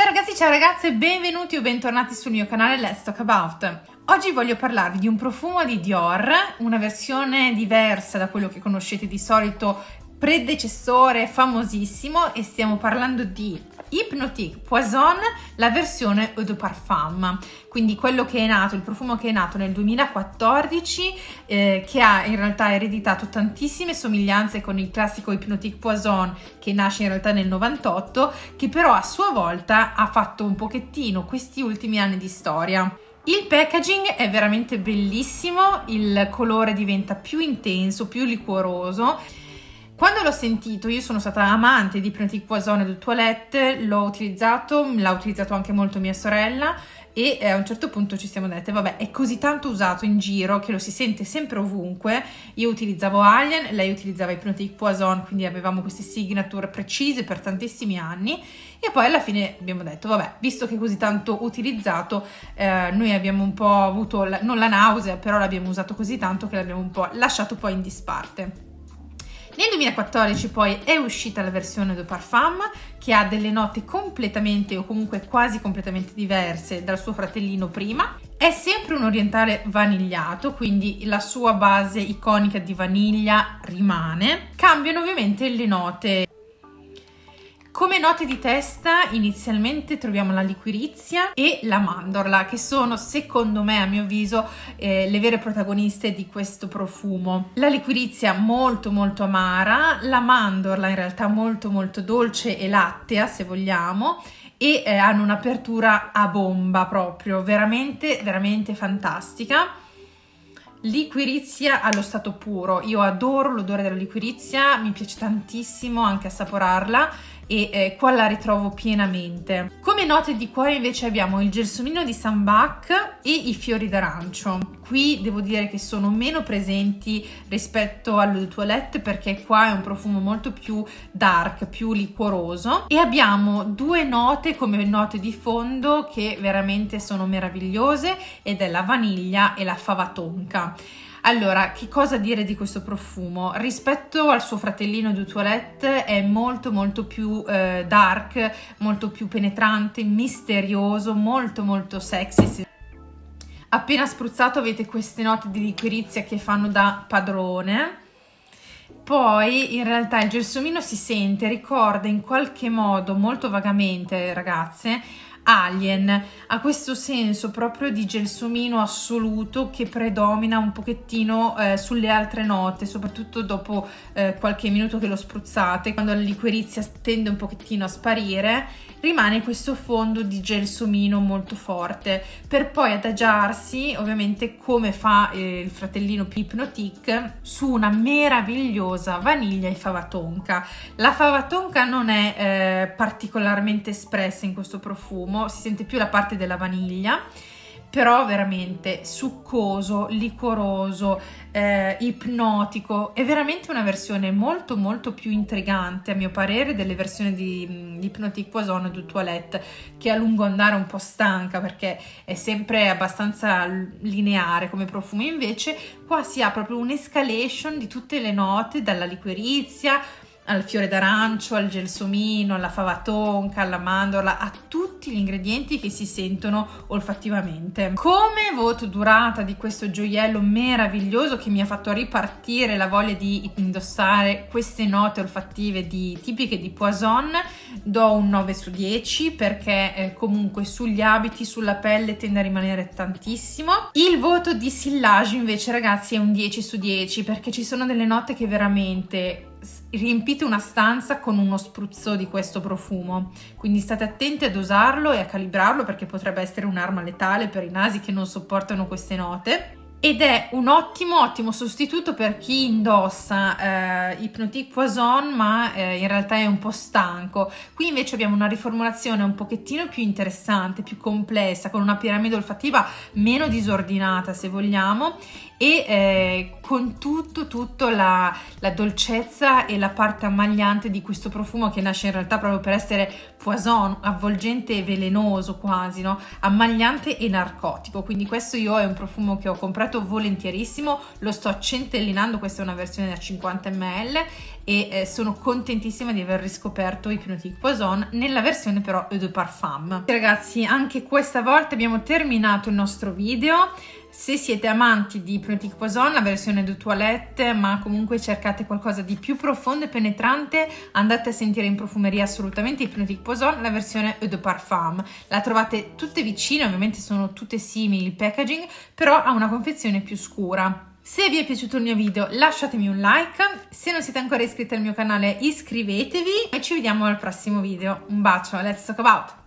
Ciao ragazzi, ciao ragazze, benvenuti o bentornati sul mio canale Let's Talk About. Oggi voglio parlarvi di un profumo di Dior, una versione diversa da quello che conoscete di solito predecessore famosissimo e stiamo parlando di Hypnotic Poison, la versione Eau de Parfum, quindi quello che è nato, il profumo che è nato nel 2014, eh, che ha in realtà ereditato tantissime somiglianze con il classico Hypnotic Poison che nasce in realtà nel 98, che però a sua volta ha fatto un pochettino questi ultimi anni di storia. Il packaging è veramente bellissimo, il colore diventa più intenso, più liquoroso quando l'ho sentito, io sono stata amante di Petit Poison e del toilette, l'ho utilizzato, l'ha utilizzato anche molto mia sorella e eh, a un certo punto ci siamo dette, vabbè, è così tanto usato in giro che lo si sente sempre ovunque. Io utilizzavo Alien, lei utilizzava i Hypnotic Poison, quindi avevamo queste signature precise per tantissimi anni e poi alla fine abbiamo detto, vabbè, visto che è così tanto utilizzato, eh, noi abbiamo un po' avuto, la, non la nausea, però l'abbiamo usato così tanto che l'abbiamo un po' lasciato poi in disparte. Nel 2014 poi è uscita la versione de Parfum che ha delle note completamente o comunque quasi completamente diverse dal suo fratellino prima. È sempre un orientale vanigliato, quindi la sua base iconica di vaniglia rimane. Cambiano ovviamente le note come note di testa inizialmente troviamo la liquirizia e la mandorla che sono secondo me a mio avviso eh, le vere protagoniste di questo profumo. La liquirizia molto molto amara, la mandorla in realtà molto molto dolce e lattea se vogliamo e eh, hanno un'apertura a bomba proprio, veramente veramente fantastica liquirizia allo stato puro. Io adoro l'odore della liquirizia, mi piace tantissimo anche assaporarla e eh, qua la ritrovo pienamente. Come note di cuore invece abbiamo il gelsomino di Sambac e i fiori d'arancio. Qui devo dire che sono meno presenti rispetto all'eau de toilette perché qua è un profumo molto più dark, più liquoroso e abbiamo due note come note di fondo che veramente sono meravigliose ed è la vaniglia e la fava tonka. Allora, che cosa dire di questo profumo? Rispetto al suo fratellino du Toilette è molto molto più eh, dark, molto più penetrante, misterioso, molto molto sexy. Appena spruzzato avete queste note di liquirizia che fanno da padrone. Poi in realtà il gelsomino si sente, ricorda in qualche modo, molto vagamente ragazze, Alien ha questo senso proprio di gelsomino assoluto che predomina un pochettino eh, sulle altre note, soprattutto dopo eh, qualche minuto che lo spruzzate, quando la liquirizia tende un pochettino a sparire, rimane questo fondo di gelsomino molto forte, per poi adagiarsi, ovviamente come fa eh, il fratellino Pipnotic, su una meravigliosa vaniglia e fava tonka. La fava tonka non è eh, particolarmente espressa in questo profumo, profumo, si sente più la parte della vaniglia, però veramente succoso, liquoroso, eh, ipnotico, è veramente una versione molto molto più intrigante a mio parere delle versioni di, di Hypnotic Poison du Toilette che a lungo andare è un po' stanca perché è sempre abbastanza lineare come profumo, invece qua si ha proprio un'escalation di tutte le note dalla liquirizia al fiore d'arancio, al gelsomino, alla fava tonca, alla mandorla, a tutti gli ingredienti che si sentono olfattivamente. Come voto durata di questo gioiello meraviglioso che mi ha fatto ripartire la voglia di indossare queste note olfattive di, tipiche di Poison, do un 9 su 10 perché eh, comunque sugli abiti, sulla pelle tende a rimanere tantissimo. Il voto di Sillage invece ragazzi è un 10 su 10 perché ci sono delle note che veramente riempite una stanza con uno spruzzo di questo profumo, quindi state attenti ad usarlo e a calibrarlo perché potrebbe essere un'arma letale per i nasi che non sopportano queste note ed è un ottimo ottimo sostituto per chi indossa eh, Hypnotic Poison ma eh, in realtà è un po' stanco qui invece abbiamo una riformulazione un pochettino più interessante più complessa con una piramide olfattiva meno disordinata se vogliamo e eh, con tutto tutto la, la, dolcezza e la parte ammagliante di questo profumo che nasce in realtà proprio per essere poison avvolgente e velenoso quasi no? ammagliante e narcotico quindi questo io è un profumo che ho comprato comprato volentierissimo, lo sto centellinando, questa è una versione da 50 ml e eh, sono contentissima di aver riscoperto Hypnotic Poison nella versione però Eau de Parfum. Ragazzi, anche questa volta abbiamo terminato il nostro video. Se siete amanti di Petit Poison, la versione de toilette, ma comunque cercate qualcosa di più profondo e penetrante, andate a sentire in profumeria assolutamente Hypnotic Poison, la versione Eau de Parfum. La trovate tutte vicine, ovviamente sono tutte simili il packaging, però ha una confezione più scura. Se vi è piaciuto il mio video lasciatemi un like, se non siete ancora iscritti al mio canale iscrivetevi e ci vediamo al prossimo video. Un bacio, let's talk about!